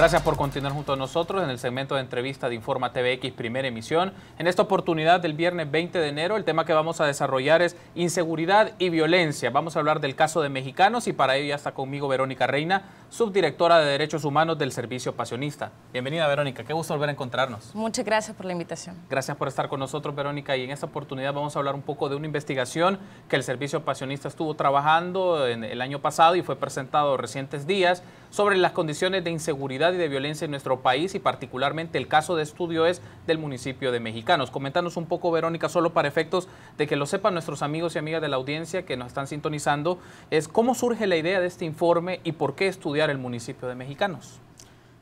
Gracias por continuar junto a nosotros en el segmento de entrevista de Informa TVX, primera emisión. En esta oportunidad del viernes 20 de enero, el tema que vamos a desarrollar es inseguridad y violencia. Vamos a hablar del caso de mexicanos y para ello ya está conmigo Verónica Reina, subdirectora de Derechos Humanos del Servicio Pasionista. Bienvenida Verónica, qué gusto volver a encontrarnos. Muchas gracias por la invitación. Gracias por estar con nosotros Verónica y en esta oportunidad vamos a hablar un poco de una investigación que el Servicio Pasionista estuvo trabajando en el año pasado y fue presentado recientes días sobre las condiciones de inseguridad y de violencia en nuestro país y particularmente el caso de estudio es del municipio de Mexicanos. Coméntanos un poco, Verónica, solo para efectos de que lo sepan nuestros amigos y amigas de la audiencia que nos están sintonizando, es cómo surge la idea de este informe y por qué estudiar el municipio de Mexicanos.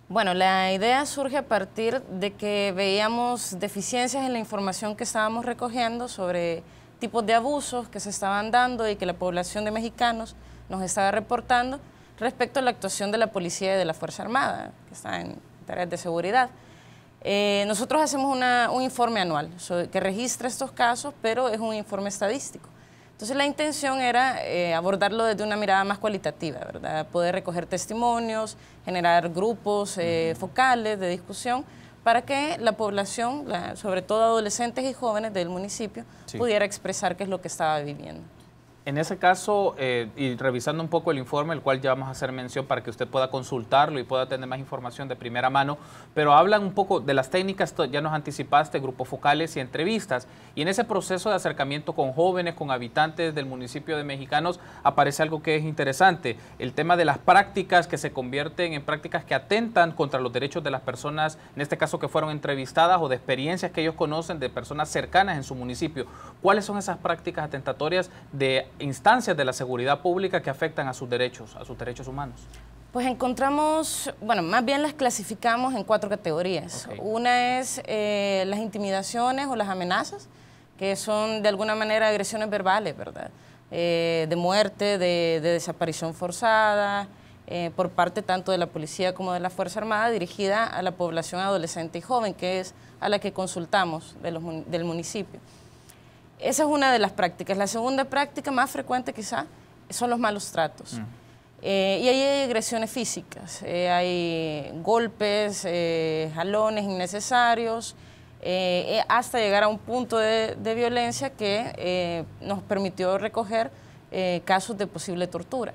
Bueno, la idea surge a partir de que veíamos deficiencias en la información que estábamos recogiendo sobre tipos de abusos que se estaban dando y que la población de mexicanos nos estaba reportando respecto a la actuación de la policía y de la Fuerza Armada, que está en tareas de seguridad. Eh, nosotros hacemos un informe anual que registra estos casos, pero es un informe estadístico. Entonces la intención era eh, abordarlo desde una mirada más cualitativa, ¿verdad? Poder recoger testimonios, generar grupos eh, focales de discusión para que la población, sobre todo adolescentes y jóvenes del municipio, pudiera expresar qué es lo que estaba viviendo. En ese caso, eh, y revisando un poco el informe, el cual ya vamos a hacer mención para que usted pueda consultarlo y pueda tener más información de primera mano, pero hablan un poco de las técnicas, ya nos anticipaste, grupos focales y entrevistas. Y en ese proceso de acercamiento con jóvenes, con habitantes del municipio de Mexicanos, aparece algo que es interesante, el tema de las prácticas que se convierten en prácticas que atentan contra los derechos de las personas, en este caso que fueron entrevistadas o de experiencias que ellos conocen de personas cercanas en su municipio. ¿Cuáles son esas prácticas atentatorias de instancias de la seguridad pública que afectan a sus derechos, a sus derechos humanos? Pues encontramos, bueno, más bien las clasificamos en cuatro categorías. Una es eh, las intimidaciones o las amenazas, que son de alguna manera agresiones verbales, ¿verdad? Eh, de muerte, de, desaparición forzada, eh, por parte tanto de la policía como de la Fuerza Armada, dirigida a la población adolescente y joven, que es a la que consultamos del municipio. Esa es una de las prácticas. La segunda práctica más frecuente quizá son los malos tratos. Mm. Eh, y ahí hay agresiones físicas, eh, hay golpes, eh, jalones innecesarios, hasta llegar a un punto de, violencia que nos permitió recoger casos de posible tortura,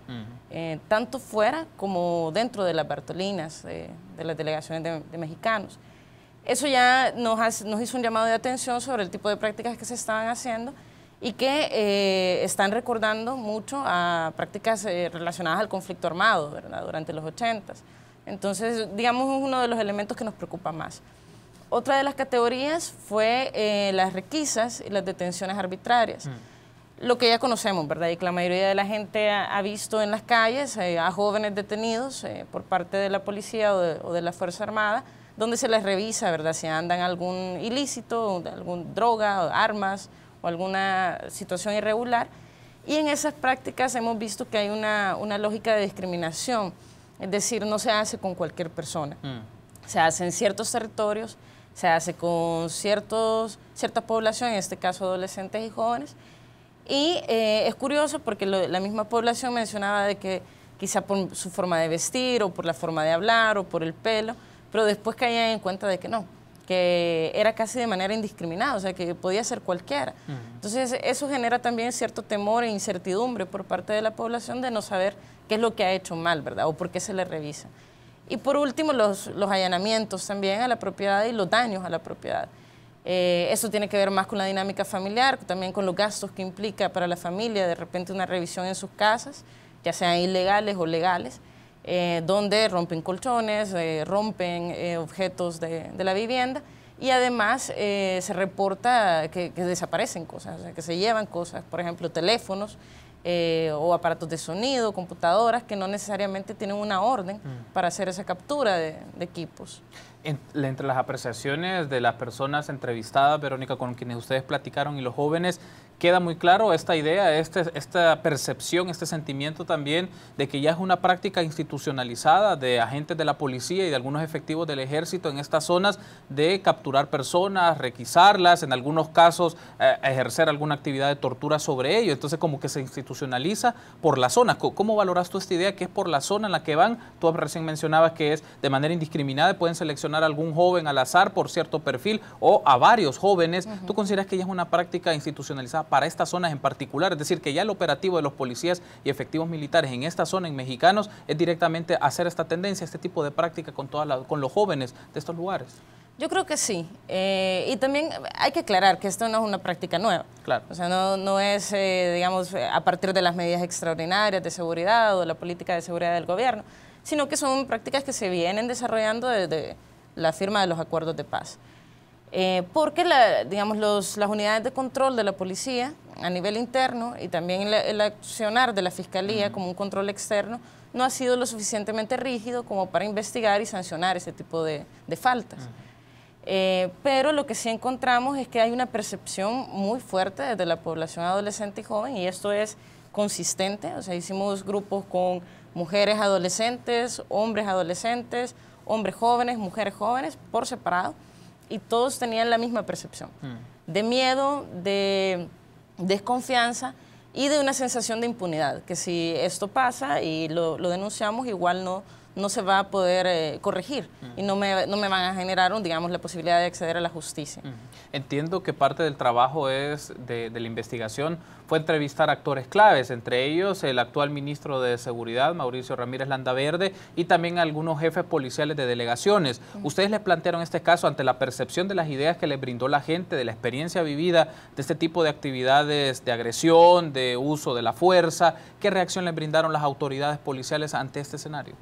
tanto fuera como dentro de las Bartolinas, de las delegaciones de mexicanos. Eso ya nos, hizo un llamado de atención sobre el tipo de prácticas que se estaban haciendo y que eh, están recordando mucho a prácticas eh, relacionadas al conflicto armado durante los 80. Entonces, digamos, es uno de los elementos que nos preocupa más. Otra de las categorías fue eh, las requisas y las detenciones arbitrarias. Mm. Lo que ya conocemos, ¿verdad? Y que la mayoría de la gente ha, visto en las calles a jóvenes detenidos por parte de la policía o de la Fuerza Armada donde se les revisa, ¿verdad? Si andan algún ilícito, alguna droga, armas o alguna situación irregular. Y en esas prácticas hemos visto que hay una, lógica de discriminación, es decir, no se hace con cualquier persona. Mm. Se hace en ciertos territorios, se hace con cierta población, en este caso adolescentes y jóvenes. Y eh, es curioso porque la misma población mencionaba de que quizá por su forma de vestir o por la forma de hablar o por el pelo, pero después caían en cuenta de que no, que era casi de manera indiscriminada, o sea, que podía ser cualquiera. Entonces, eso genera también cierto temor e incertidumbre por parte de la población de no saber qué es lo que ha hecho mal, ¿verdad? O por qué se le revisa. Y por último, los, allanamientos también a la propiedad y los daños a la propiedad. Eh, eso tiene que ver más con la dinámica familiar, también con los gastos que implica para la familia de repente una revisión en sus casas, ya sean ilegales o legales. Eh, donde rompen colchones, eh, rompen eh, objetos de, la vivienda y además se reporta que, desaparecen cosas, que se llevan cosas, por ejemplo, teléfonos o aparatos de sonido, computadoras que no necesariamente tienen una orden mm. para hacer esa captura de, equipos. entre las apreciaciones de las personas entrevistadas, Verónica, con quienes ustedes platicaron y los jóvenes, queda muy claro esta idea, este, esta percepción, este sentimiento también de que ya es una práctica institucionalizada de agentes de la policía y de algunos efectivos del ejército en estas zonas de capturar personas, requisarlas, en algunos casos eh, ejercer alguna actividad de tortura sobre ellos, Entonces como que se institucionaliza por la zona. ¿Cómo, valoras tú esta idea que es por la zona en la que van? Tú recién mencionabas que es de manera indiscriminada, pueden seleccionar a algún joven al azar por cierto perfil o a varios jóvenes. ¿Tú consideras que ya es una práctica institucionalizada? para estas zonas en particular, es decir, que ya el operativo de los policías y efectivos militares en esta zona, en mexicanos, es directamente hacer esta tendencia, este tipo de práctica con, con los jóvenes de estos lugares. Yo creo que sí. Eh, y también hay que aclarar que esto no es una práctica nueva. Claro. O sea, no, no es, eh, digamos, a partir de las medidas extraordinarias de seguridad o de la política de seguridad del gobierno, sino que son prácticas que se vienen desarrollando desde la firma de los acuerdos de paz. Eh, porque digamos, las unidades de control de la policía a nivel interno y también el, accionar de la fiscalía como un control externo no ha sido lo suficientemente rígido como para investigar y sancionar ese tipo de, faltas. Eh, pero lo que sí encontramos es que hay una percepción muy fuerte desde la población adolescente y joven y esto es consistente, o sea, hicimos grupos con mujeres adolescentes, hombres adolescentes, hombres jóvenes, mujeres jóvenes, por separado, y todos tenían la misma percepción. Mm. De miedo, de desconfianza y de una sensación de impunidad, que si esto pasa y lo denunciamos, igual no no se va a poder eh, corregir y no me, no me, van a generar, digamos, la posibilidad de acceder a la justicia. Entiendo que parte del trabajo es de, la investigación fue entrevistar actores claves, entre ellos el actual ministro de Seguridad, Mauricio Ramírez Landaverde, y también algunos jefes policiales de delegaciones. Ustedes les plantearon este caso ante la percepción de las ideas que les brindó la gente, de la experiencia vivida, de este tipo de actividades de agresión, de uso de la fuerza. ¿Qué reacción les brindaron las autoridades policiales ante este escenario?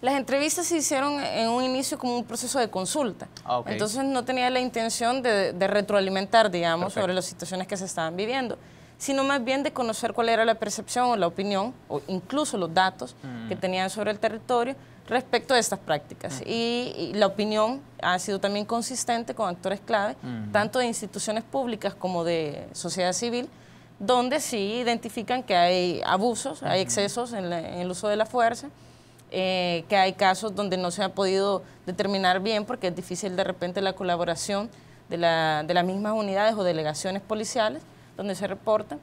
Las entrevistas se hicieron en un inicio como un proceso de consulta. Ah, Entonces no tenía la intención de, retroalimentar, digamos, sobre las situaciones que se estaban viviendo, sino más bien de conocer cuál era la percepción o la opinión, o incluso los datos que mm. tenían sobre el territorio respecto a estas prácticas. Mm. Y, la opinión ha sido también consistente con actores clave, mm. tanto de instituciones públicas como de sociedad civil, donde sí identifican que hay abusos, hay excesos en el uso de la fuerza eh, que hay casos donde no se ha podido determinar bien porque es difícil de repente la colaboración de, las mismas unidades o delegaciones policiales donde se reportan.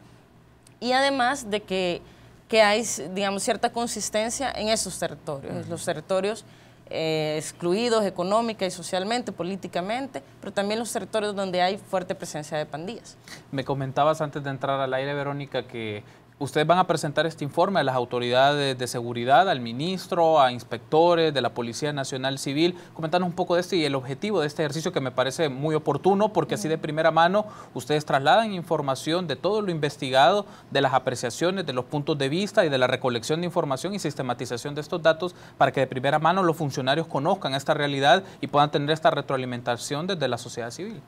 Y además de que, que hay, digamos, cierta consistencia en esos territorios, los territorios eh, excluidos económica y socialmente, políticamente, pero también los territorios donde hay fuerte presencia de pandillas. Me comentabas antes de entrar al aire, Verónica, que ustedes van a presentar este informe a las autoridades de seguridad, al ministro, a inspectores de la Policía Nacional Civil. Coméntanos un poco de esto y el objetivo de este ejercicio que me parece muy oportuno porque así de primera mano ustedes trasladan información de todo lo investigado, de las apreciaciones, de los puntos de vista y de la recolección de información y sistematización de estos datos para que de primera mano los funcionarios conozcan esta realidad y puedan tener esta retroalimentación desde la sociedad civil.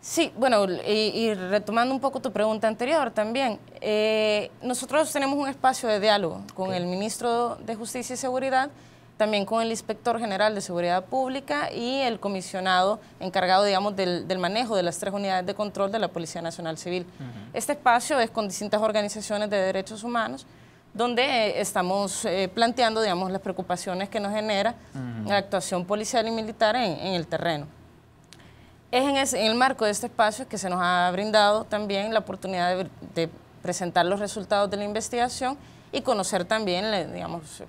Sí, bueno, y, retomando un poco tu pregunta anterior también, eh, nosotros tenemos un espacio de diálogo con el ministro de Justicia y Seguridad, también con el inspector general de Seguridad Pública y el comisionado encargado, digamos, del, manejo de las tres unidades de control de la Policía Nacional Civil. Este espacio es con distintas organizaciones de derechos humanos, donde eh, estamos eh, planteando, digamos, las preocupaciones que nos genera la actuación policial y militar en el terreno. Es en, el marco de este espacio que se nos ha brindado también la oportunidad de, presentar los resultados de la investigación y conocer también,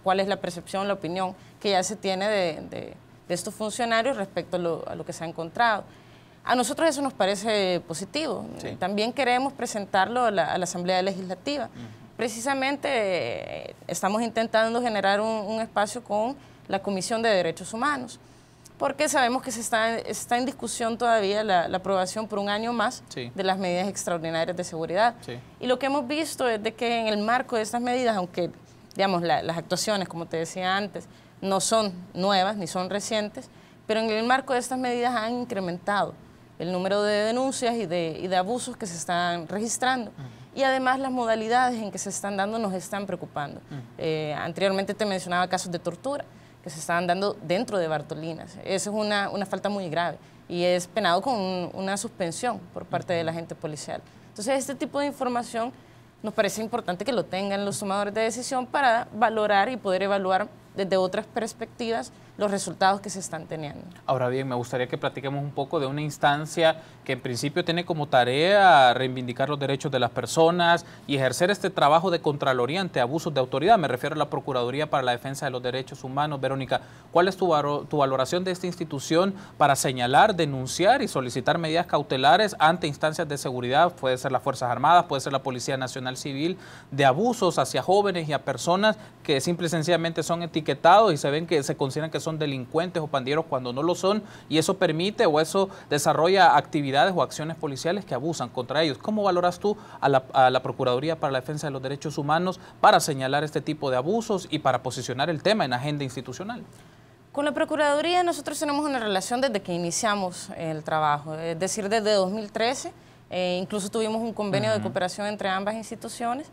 cuál es la percepción, la opinión que ya se tiene de, estos funcionarios respecto a lo, que se ha encontrado. A nosotros eso nos parece positivo. También queremos presentarlo a la, Asamblea Legislativa. Precisamente eh, estamos intentando generar un, espacio con la Comisión de Derechos Humanos porque sabemos que se está, en discusión todavía la, aprobación por un año más de las medidas extraordinarias de seguridad. Y lo que hemos visto es de que en el marco de estas medidas, aunque digamos, las actuaciones, como te decía antes, no son nuevas ni son recientes, pero en el marco de estas medidas han incrementado el número de denuncias y de, abusos que se están registrando. y además las modalidades en que se están dando nos están preocupando. Eh, anteriormente te mencionaba casos de tortura que se estaban dando dentro de Bartolinas. Eso es una, una falta muy grave y es penado con una suspensión por parte de la gente policial. Entonces, este tipo de información nos parece importante que lo tengan los tomadores de decisión para valorar y poder evaluar desde otras perspectivas los resultados que se están teniendo. Ahora bien, me gustaría que platiquemos un poco de una instancia que en principio tiene como tarea reivindicar los derechos de las personas y ejercer este trabajo de contraloría ante abusos de autoridad. Me refiero a la Procuraduría para la Defensa de los Derechos Humanos. Verónica, ¿cuál es tu, tu valoración de esta institución para señalar, denunciar y solicitar medidas cautelares ante instancias de seguridad? Puede ser las Fuerzas Armadas, puede ser la Policía Nacional Civil, de abusos hacia jóvenes y a personas que simple y sencillamente son etiquetados y se ven que se consideran que son delincuentes o pandilleros cuando no lo son y eso permite o eso desarrolla actividades o acciones policiales que abusan contra ellos. ¿Cómo valoras tú a la, Procuraduría para la Defensa de los Derechos Humanos para señalar este tipo de abusos y para posicionar el tema en agenda institucional? Con la Procuraduría nosotros tenemos una relación desde que iniciamos el trabajo, es decir, desde 2013, eh, incluso tuvimos un convenio de cooperación entre ambas instituciones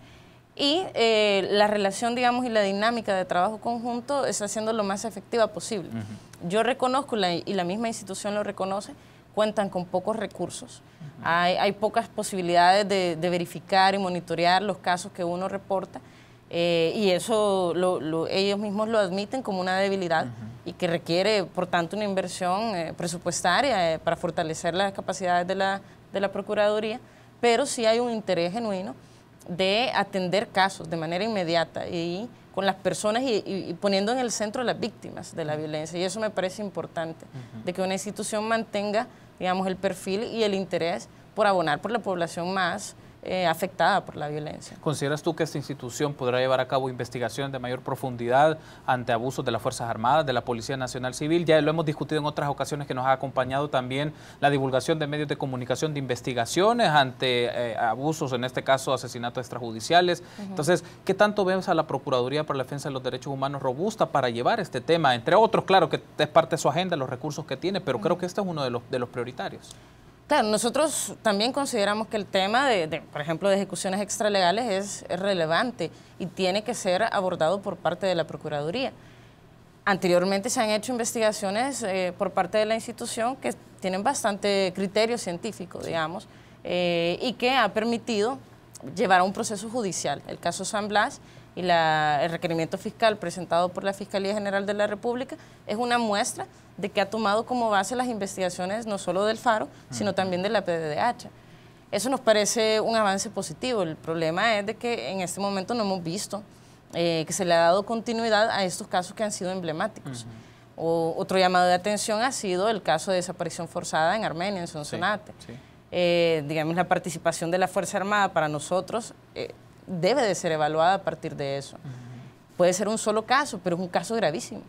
y eh, la relación, digamos, y la dinámica de trabajo conjunto es haciendo lo más efectiva posible. Yo reconozco, la, y la misma institución lo reconoce, cuentan con pocos recursos, hay, pocas posibilidades de, verificar y monitorear los casos que uno reporta, eh, y eso ellos mismos lo admiten como una debilidad y que requiere, por tanto, una inversión eh, presupuestaria para fortalecer las capacidades de la, de la Procuraduría, pero sí hay un interés genuino de atender casos de manera inmediata y con las personas y, poniendo en el centro a las víctimas de la violencia. Y eso me parece importante, de que una institución mantenga, digamos, el perfil y el interés por abonar por la población más eh, afectada por la violencia. ¿Consideras tú que esta institución podrá llevar a cabo investigaciones de mayor profundidad ante abusos de las Fuerzas Armadas, de la Policía Nacional Civil? Ya lo hemos discutido en otras ocasiones que nos ha acompañado también la divulgación de medios de comunicación de investigaciones ante eh, abusos, en este caso asesinatos extrajudiciales. Entonces, ¿qué tanto vemos a la Procuraduría para la Defensa de los Derechos Humanos robusta para llevar este tema? Entre otros, claro que es parte de su agenda, los recursos que tiene, pero creo que este es uno de los, de los prioritarios. Claro, nosotros también consideramos que el tema de, por ejemplo, de ejecuciones extralegales es, relevante y tiene que ser abordado por parte de la Procuraduría. Anteriormente se han hecho investigaciones eh, por parte de la institución que tienen bastante criterio científico, digamos, eh, y que ha permitido llevar a un proceso judicial. El caso San Blas y el requerimiento fiscal presentado por la Fiscalía General de la República es una muestra de que ha tomado como base las investigaciones no solo del FARO, sino también de la PDDH. Eso nos parece un avance positivo. El problema es de que en este momento no hemos visto eh, que se le ha dado continuidad a estos casos que han sido emblemáticos. otro llamado de atención ha sido el caso de desaparición forzada en Armenia, en Sonsonate. Eh, digamos, la participación de la Fuerza Armada para nosotros eh, debe de ser evaluada a partir de eso. Puede ser un solo caso, pero es un caso gravísimo.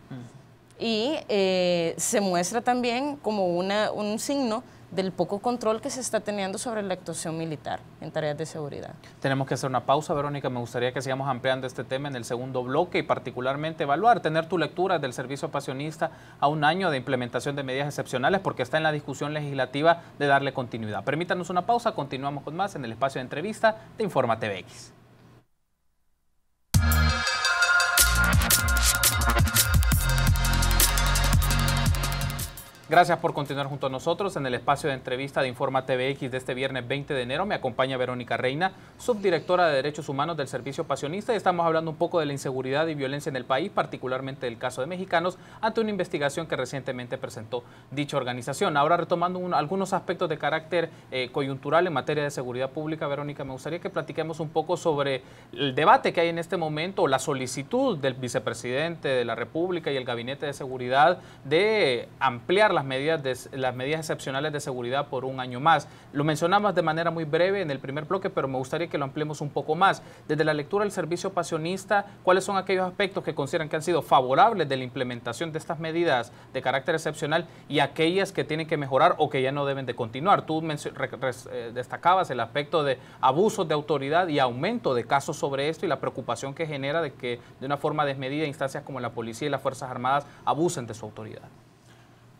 Y eh, se muestra también como un signo del poco control que se está teniendo sobre la actuación militar en tareas de seguridad. Tenemos que hacer una pausa, Verónica. Me gustaría que sigamos ampliando este tema en el segundo bloque y particularmente evaluar, tener tu lectura del servicio pasionista a un año de implementación de medidas excepcionales porque está en la discusión legislativa de darle continuidad. Permítanos una pausa, continuamos con más en el espacio de entrevista de Informa TVX. Gracias por continuar junto a nosotros en el espacio de entrevista de Informa TVX de este viernes 20 de enero. Me acompaña Verónica Reina, subdirectora de Derechos Humanos del Servicio Pasionista, y estamos hablando un poco de la inseguridad y violencia en el país, particularmente del caso de mexicanos, ante una investigación que recientemente presentó dicha organización. Ahora retomando algunos aspectos de carácter eh, coyuntural en materia de seguridad pública, Verónica, me gustaría que platiquemos un poco sobre el debate que hay en este momento, la solicitud del vicepresidente de la República y el Gabinete de Seguridad de ampliar las medidas, las medidas excepcionales de seguridad por un año más. Lo mencionamos de manera muy breve en el primer bloque, pero me gustaría que lo ampliemos un poco más. Desde la lectura del servicio pasionista, ¿cuáles son aquellos aspectos que consideran que han sido favorables de la implementación de estas medidas de carácter excepcional y aquellas que tienen que mejorar o que ya no deben de continuar? Tú eh, destacabas el aspecto de abusos de autoridad y aumento de casos sobre esto y la preocupación que genera de que de una forma desmedida instancias como la policía y las Fuerzas Armadas abusen de su autoridad.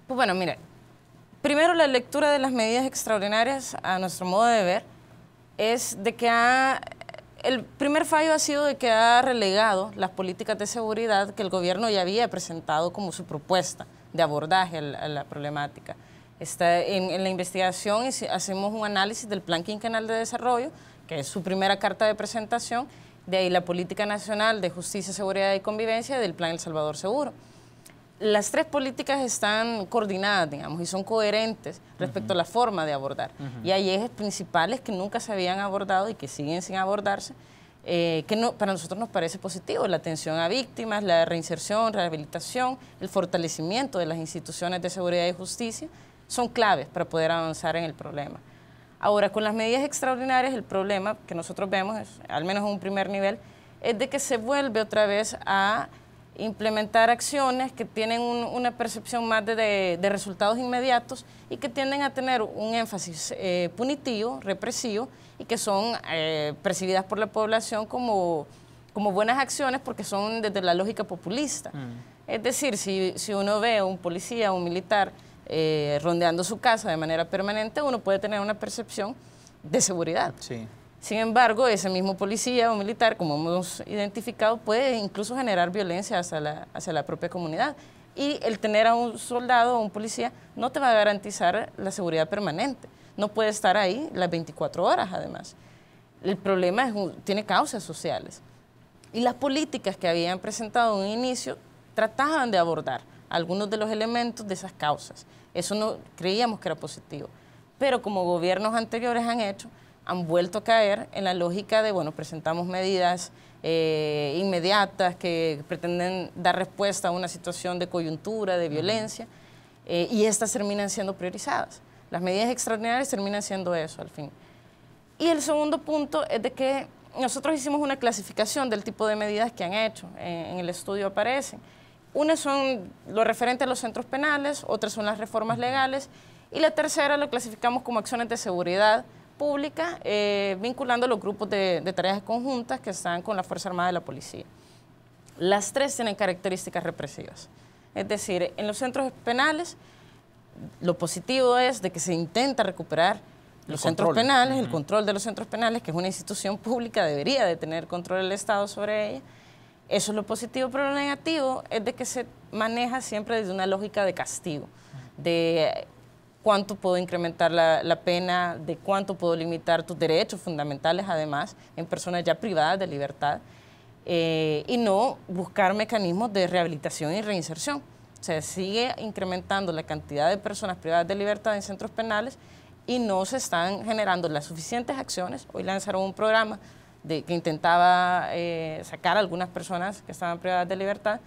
Pues bueno, mire, primero la lectura de las medidas extraordinarias, a nuestro modo de ver, es de que ha, el primer fallo ha sido de que ha relegado las políticas de seguridad que el gobierno ya había presentado como su propuesta de abordaje a la, problemática. Está en, la investigación hacemos un análisis del Plan Quinquenal de Desarrollo, que es su primera carta de presentación, de ahí la Política Nacional de Justicia, Seguridad y Convivencia del Plan El Salvador Seguro las tres políticas están coordinadas, digamos, y son coherentes respecto a la forma de abordar. Y hay ejes principales que nunca se habían abordado y que siguen sin abordarse, eh, que no, para nosotros nos parece positivo, la atención a víctimas, la reinserción, rehabilitación, el fortalecimiento de las instituciones de seguridad y justicia, son claves para poder avanzar en el problema. Ahora, con las medidas extraordinarias, el problema que nosotros vemos, al menos en un primer nivel, es de que se vuelve otra vez a implementar acciones que tienen una percepción más de, de, resultados inmediatos y que tienden a tener un énfasis eh, punitivo, represivo, y que son eh, percibidas por la población como, como buenas acciones porque son desde la lógica populista. Mm. Es decir, si, si uno ve a un policía o un militar eh, rondeando su casa de manera permanente, uno puede tener una percepción de seguridad. Sin embargo, ese mismo policía o militar, como hemos identificado, puede incluso generar violencia hacia la, propia comunidad. Y el tener a un soldado o un policía no te va a garantizar la seguridad permanente. No puede estar ahí las 24 horas, además. El problema es tiene causas sociales. Y las políticas que habían presentado en un inicio trataban de abordar algunos de los elementos de esas causas. Eso no creíamos que era positivo. Pero como gobiernos anteriores han hecho, han vuelto a caer en la lógica de, bueno, presentamos medidas eh, inmediatas que pretenden dar respuesta a una situación de coyuntura, de violencia, eh, y estas terminan siendo priorizadas. Las medidas extraordinarias terminan siendo eso, al fin. Y el segundo punto es de que nosotros hicimos una clasificación del tipo de medidas que han hecho, eh, en el estudio aparecen. Unas son lo referente a los centros penales, otras son las reformas legales, y la tercera lo clasificamos como acciones de seguridad pública, eh, vinculando los grupos de, tareas conjuntas que están con la Fuerza Armada de la Policía. Las tres tienen características represivas. Es decir, en los centros penales, lo positivo es de que se intenta recuperar los centros penales, el control de los centros penales, que es una institución pública, debería de tener control del Estado sobre ella. Eso es lo positivo, pero lo negativo es de que se maneja siempre desde una lógica de castigo, de cuánto puedo incrementar la, pena, de cuánto puedo limitar tus derechos fundamentales, además, en personas ya privadas de libertad, eh, y no buscar mecanismos de rehabilitación y reinserción. O sea, sigue incrementando la cantidad de personas privadas de libertad en centros penales y no se están generando las suficientes acciones. Hoy lanzaron un programa de, que intentaba eh, sacar a algunas personas que estaban privadas de libertad,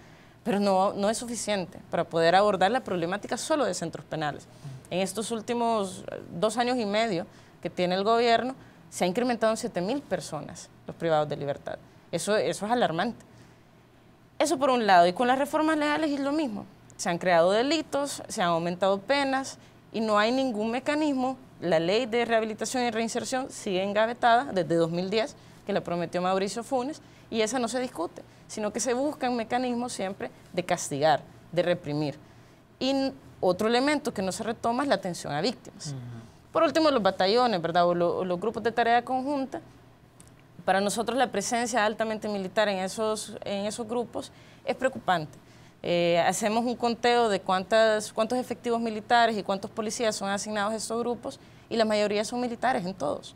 pero no, no es suficiente para poder abordar la problemática solo de centros penales en estos últimos eh, dos años y medio que tiene el gobierno, se ha incrementado en 7.000 personas los privados de libertad. Eso, es alarmante. Eso por un lado. Y con las reformas legales es lo mismo. Se han creado delitos, se han aumentado penas y no hay ningún mecanismo. La ley de rehabilitación y reinserción sigue engavetada desde 2010, que la prometió Mauricio Funes, y esa no se discute, sino que se busca un mecanismo siempre de castigar, de reprimir. Y otro elemento que no se retoma es la atención a víctimas. Por último, los batallones, ¿verdad? O, los grupos de tarea conjunta. Para nosotros la presencia altamente militar en esos, en esos grupos es preocupante. Eh, hacemos un conteo de cuántas, cuántos efectivos militares y cuántos policías son asignados a estos grupos y la mayoría son militares en todos.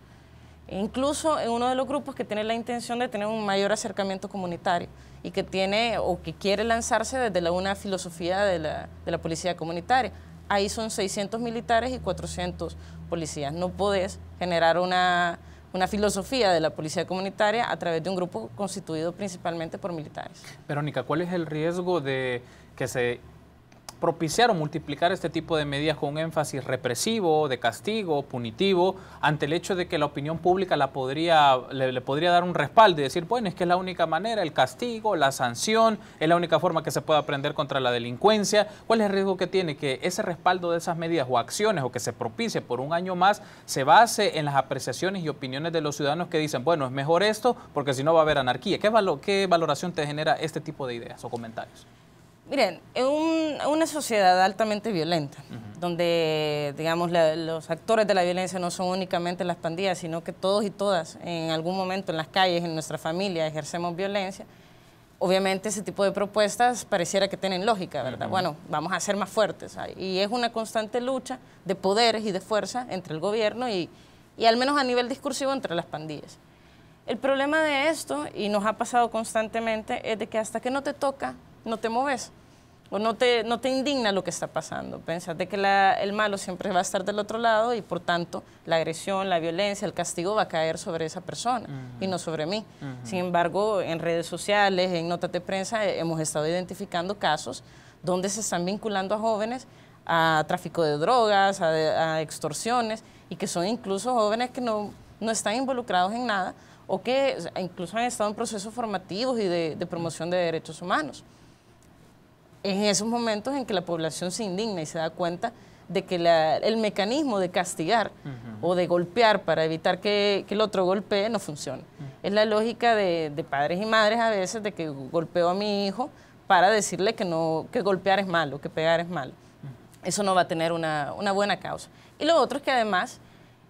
E incluso en uno de los grupos que tiene la intención de tener un mayor acercamiento comunitario y que tiene o que quiere lanzarse desde la, una filosofía de la, de la policía comunitaria. Ahí son 600 militares y 400 policías. No podés generar una, una filosofía de la policía comunitaria a través de un grupo constituido principalmente por militares. Verónica, ¿cuál es el riesgo de que se propiciar o multiplicar este tipo de medidas con un énfasis represivo, de castigo, punitivo, ante el hecho de que la opinión pública la podría, le, podría dar un respaldo y decir, bueno, es que es la única manera, el castigo, la sanción, es la única forma que se puede aprender contra la delincuencia. ¿Cuál es el riesgo que tiene? Que ese respaldo de esas medidas o acciones o que se propicie por un año más se base en las apreciaciones y opiniones de los ciudadanos que dicen, bueno, es mejor esto porque si no va a haber anarquía. ¿Qué, qué valoración te genera este tipo de ideas o comentarios? Miren, en una sociedad altamente violenta, donde, digamos, los actores de la violencia no son únicamente las pandillas, sino que todos y todas, en algún momento en las calles, en nuestra familia, ejercemos violencia, obviamente ese tipo de propuestas pareciera que tienen lógica, ¿verdad? Bueno, vamos a ser más fuertes. Y es una constante lucha de poderes y de fuerza entre el gobierno y, y al menos a nivel discursivo entre las pandillas. El problema de esto, y nos ha pasado constantemente, es de que hasta que no te toca no te moves o no te, no te indigna lo que está pasando. Pensate que el malo siempre va a estar del otro lado y por tanto la agresión, la violencia, el castigo va a caer sobre esa persona y no sobre mí. Sin embargo, en redes sociales, en notas de prensa, eh, hemos estado identificando casos donde se están vinculando a jóvenes a tráfico de drogas, a, extorsiones y que son incluso jóvenes que no, están involucrados en nada o que incluso han estado en procesos formativos y de promoción de derechos humanos en esos momentos en que la población se indigna y se da cuenta de que el mecanismo de castigar o de golpear para evitar que, el otro golpee no funciona. Es la lógica de, padres y madres a veces de que golpeo a mi hijo para decirle que, no, que golpear es malo, que pegar es malo. Eso no va a tener una, buena causa. Y lo otro es que además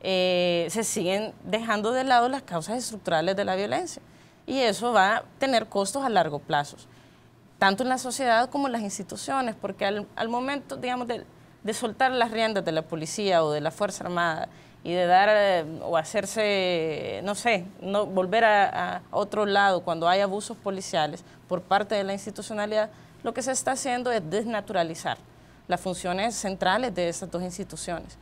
eh, se siguen dejando de lado las causas estructurales de la violencia. Y eso va a tener costos a largo plazo tanto en la sociedad como en las instituciones, porque al, momento, digamos, de, soltar las riendas de la policía o de la Fuerza Armada y de dar eh, o hacerse, no sé, no, volver a, otro lado cuando hay abusos policiales por parte de la institucionalidad, lo que se está haciendo es desnaturalizar las funciones centrales de estas dos instituciones.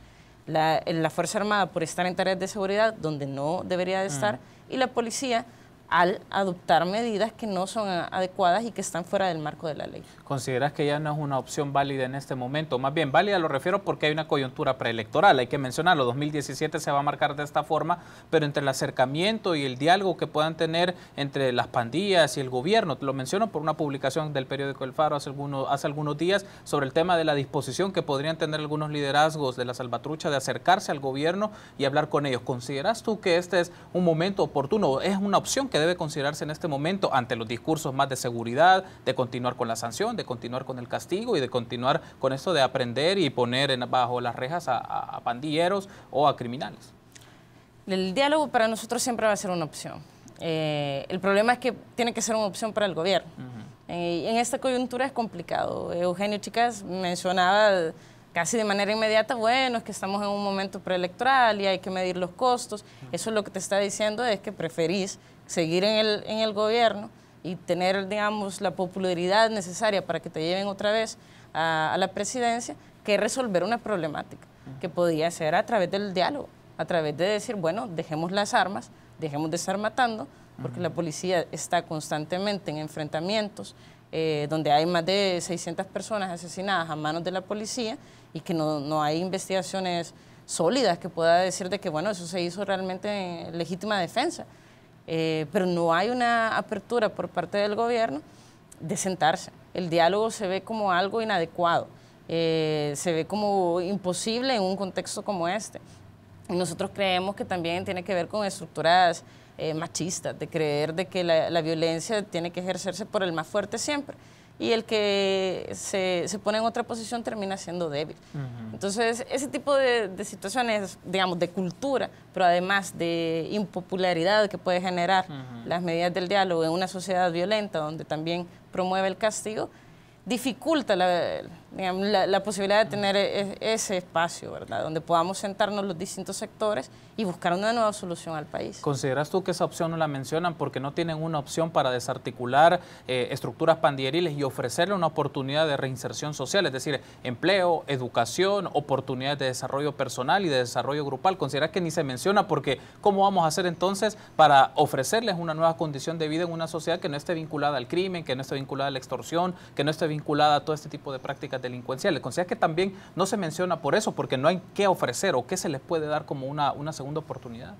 La, Fuerza Armada por estar en tareas de seguridad donde no debería de estar mm. y la policía al adoptar medidas que no son adecuadas y que están fuera del marco de la ley. ¿Consideras que ya no es una opción válida en este momento? Más bien, válida lo refiero porque hay una coyuntura preelectoral, hay que mencionarlo, 2017 se va a marcar de esta forma, pero entre el acercamiento y el diálogo que puedan tener entre las pandillas y el gobierno, te lo menciono por una publicación del periódico El Faro hace algunos, hace algunos días sobre el tema de la disposición que podrían tener algunos liderazgos de la salvatrucha de acercarse al gobierno y hablar con ellos. ¿Consideras tú que este es un momento oportuno? ¿Es una opción? que debe considerarse en este momento ante los discursos más de seguridad, de continuar con la sanción, de continuar con el castigo y de continuar con esto de aprender y poner en, bajo las rejas a, pandilleros o a criminales? El diálogo para nosotros siempre va a ser una opción. Eh, el problema es que tiene que ser una opción para el gobierno. en esta coyuntura es complicado. Eugenio Chicas mencionaba casi de manera inmediata, bueno, es que estamos en un momento preelectoral y hay que medir los costos. Eso es lo que te está diciendo es que preferís seguir en el, en el gobierno y tener, digamos, la popularidad necesaria para que te lleven otra vez a, la presidencia, que resolver una problemática que podía ser a través del diálogo, a través de decir, bueno, dejemos las armas, dejemos de estar matando, porque la policía está constantemente en enfrentamientos, eh, donde hay más de 600 personas asesinadas a manos de la policía y que no, no hay investigaciones sólidas que pueda decir de que, bueno, eso se hizo realmente en legítima defensa. Eh, pero no hay una apertura por parte del gobierno de sentarse. El diálogo se ve como algo inadecuado, eh, se ve como imposible en un contexto como este. Y nosotros creemos que también tiene que ver con estructuras eh, machistas, de creer de que la violencia tiene que ejercerse por el más fuerte siempre y el que se, pone en otra posición termina siendo débil. Entonces, ese tipo de, situaciones, digamos, de cultura, pero además de impopularidad que puede generar las medidas del diálogo en una sociedad violenta, donde también promueve el castigo, dificulta la, la, posibilidad de tener e, e, ese espacio, ¿verdad? Donde podamos sentarnos los distintos sectores y buscar una nueva solución al país. ¿Consideras tú que esa opción no la mencionan porque no tienen una opción para desarticular eh, estructuras pandilleriles y ofrecerle una oportunidad de reinserción social? Es decir, empleo, educación, oportunidades de desarrollo personal y de desarrollo grupal. ¿Consideras que ni se menciona porque cómo vamos a hacer entonces para ofrecerles una nueva condición de vida en una sociedad que no esté vinculada al crimen, que no esté vinculada a la extorsión, que no esté vinculada a todo este tipo de prácticas delincuenciales. considera que también no se menciona por eso, porque no hay qué ofrecer o qué se les puede dar como una, una segunda oportunidad?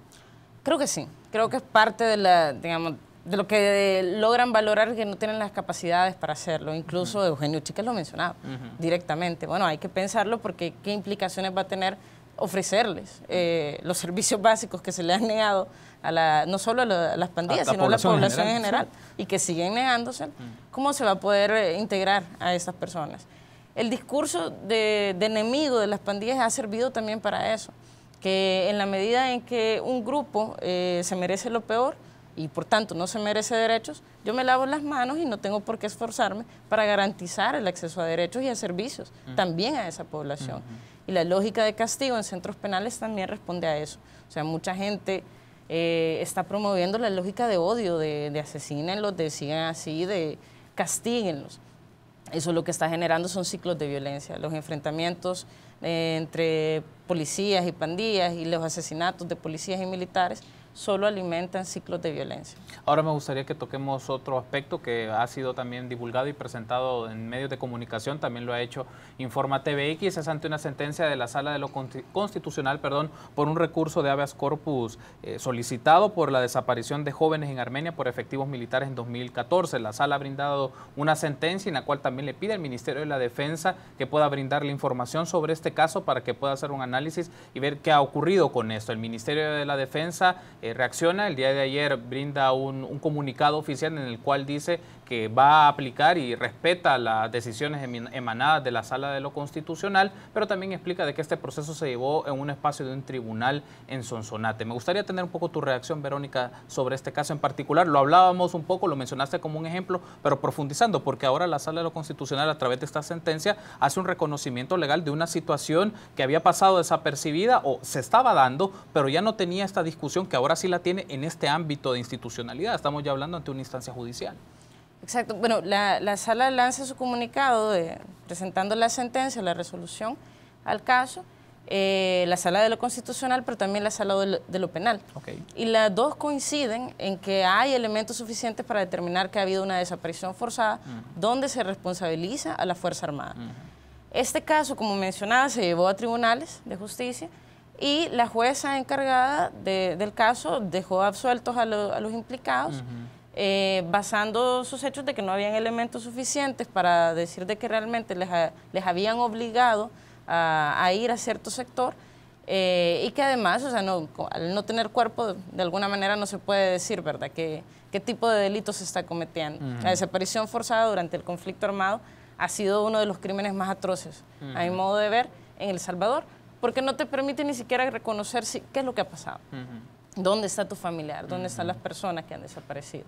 Creo que sí. Creo que es parte de la, digamos, de lo que logran valorar que no tienen las capacidades para hacerlo. Incluso Eugenio Chica lo mencionaba directamente. Bueno, hay que pensarlo porque qué implicaciones va a tener ofrecerles eh, los servicios básicos que se le han negado a la, no solo a, las pandillas, sino a la población en general, y que siguen negándose, ¿cómo se va a poder eh, integrar a estas personas? el discurso de, enemigo de las pandillas ha servido también para eso, que en la medida en que un grupo eh, se merece lo peor y por tanto no se merece derechos, yo me lavo las manos y no tengo por qué esforzarme para garantizar el acceso a derechos y a servicios mm. también a esa población. Y la lógica de castigo en centros penales también responde a eso. O sea, mucha gente... Eh, está promoviendo la lógica de odio, de, de asesinenlos, de sigan así, de castíguenlos. Eso lo que está generando son ciclos de violencia, los enfrentamientos eh, entre policías y pandillas y los asesinatos de policías y militares solo alimentan ciclos de violencia. Ahora me gustaría que toquemos otro aspecto que ha sido también divulgado y presentado en medios de comunicación, también lo ha hecho Informa TVX, es ante una sentencia de la Sala de lo Constitucional perdón, por un recurso de habeas corpus eh, solicitado por la desaparición de jóvenes en Armenia por efectivos militares en 2014. La Sala ha brindado una sentencia en la cual también le pide al Ministerio de la Defensa que pueda brindarle información sobre este caso para que pueda hacer un análisis y ver qué ha ocurrido con esto. El Ministerio de la Defensa eh, reacciona. El día de ayer brinda un, un comunicado oficial en el cual dice que va a aplicar y respeta las decisiones emanadas de la Sala de lo Constitucional, pero también explica de que este proceso se llevó en un espacio de un tribunal en Sonsonate. Me gustaría tener un poco tu reacción, Verónica, sobre este caso en particular. Lo hablábamos un poco, lo mencionaste como un ejemplo, pero profundizando, porque ahora la Sala de lo Constitucional, a través de esta sentencia, hace un reconocimiento legal de una situación que había pasado desapercibida o se estaba dando, pero ya no tenía esta discusión que ahora sí la tiene en este ámbito de institucionalidad. Estamos ya hablando ante una instancia judicial. Exacto. Bueno, la, sala lanza su comunicado de, presentando la sentencia, la resolución al caso, eh, la sala de lo constitucional, pero también la sala de lo, penal. Okay. Y las dos coinciden en que hay elementos suficientes para determinar que ha habido una desaparición forzada donde se responsabiliza a la Fuerza Armada. Este caso, como mencionaba, se llevó a tribunales de justicia y la jueza encargada del caso dejó absueltos a, los implicados. Eh, basando sus hechos de que no habían elementos suficientes para decir de que realmente les, les habían obligado a, ir a cierto sector eh, y que además, o sea, no, al no tener cuerpo, de alguna manera no se puede decir, ¿verdad?, qué, qué tipo de delitos se está cometiendo. La desaparición forzada durante el conflicto armado ha sido uno de los crímenes más atroces, a mi modo de ver, en El Salvador, porque no te permite ni siquiera reconocer qué es lo que ha pasado dónde está tu familiar, dónde están las personas que han desaparecido.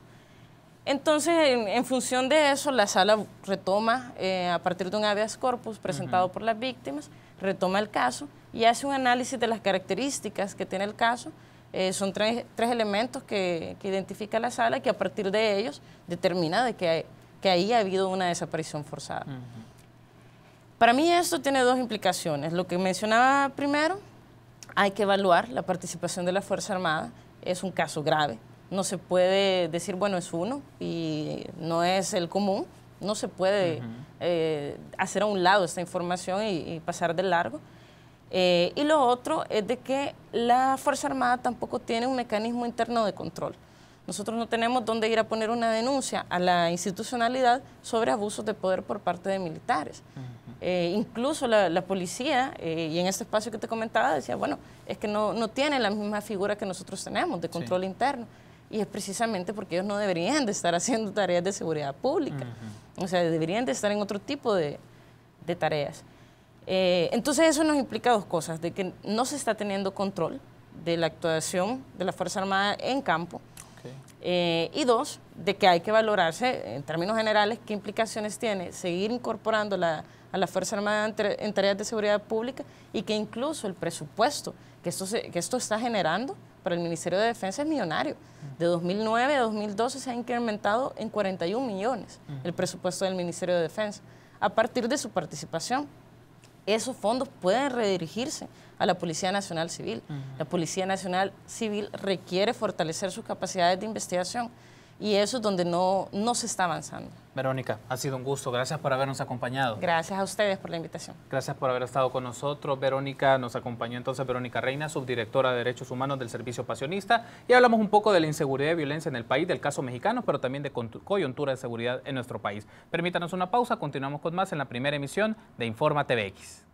Entonces, en, función de eso, la sala retoma, eh, a partir de un habeas corpus presentado por las víctimas, retoma el caso y hace un análisis de las características que tiene el caso. Eh, son tres, elementos que, identifica la sala y que a partir de ellos determina de que, ahí ha habido una desaparición forzada. Para mí esto tiene dos implicaciones. Lo que mencionaba primero, hay que evaluar la participación de la Fuerza Armada, es un caso grave. No se puede decir, bueno, es uno y no es el común. No se puede eh, hacer a un lado esta información y, pasar de largo. Eh, y lo otro es de que la Fuerza Armada tampoco tiene un mecanismo interno de control. Nosotros no tenemos dónde ir a poner una denuncia a la institucionalidad sobre abusos de poder por parte de militares. Eh, incluso la, policía, eh, y en este espacio que te comentaba, decía, bueno, es que no, no tiene la misma figura que nosotros tenemos de control interno. Y es precisamente porque ellos no deberían de estar haciendo tareas de seguridad pública. O sea, deberían de estar en otro tipo de, tareas. Eh, entonces eso nos implica dos cosas, de que no se está teniendo control de la actuación de la Fuerza Armada en campo. y dos, de que hay que valorarse en términos generales qué implicaciones tiene seguir incorporando la a la Fuerza Armada en, tareas de seguridad pública y que incluso el presupuesto que esto, que esto está generando para el Ministerio de Defensa es millonario. De 2009 a 2012 se ha incrementado en 41 millones el presupuesto del Ministerio de Defensa a partir de su participación esos fondos pueden redirigirse a la Policía Nacional Civil. La Policía Nacional Civil requiere fortalecer sus capacidades de investigación y eso es donde no, no se está avanzando. Verónica, ha sido un gusto. Gracias por habernos acompañado. Gracias a ustedes por la invitación. Gracias por haber estado con nosotros. Verónica nos acompañó entonces Verónica Reina, subdirectora de Derechos Humanos del Servicio Pasionista. Y hablamos un poco de la inseguridad y violencia en el país, del caso mexicano, pero también de coyuntura de seguridad en nuestro país. Permítanos una pausa. Continuamos con más en la primera emisión de Informa TVX.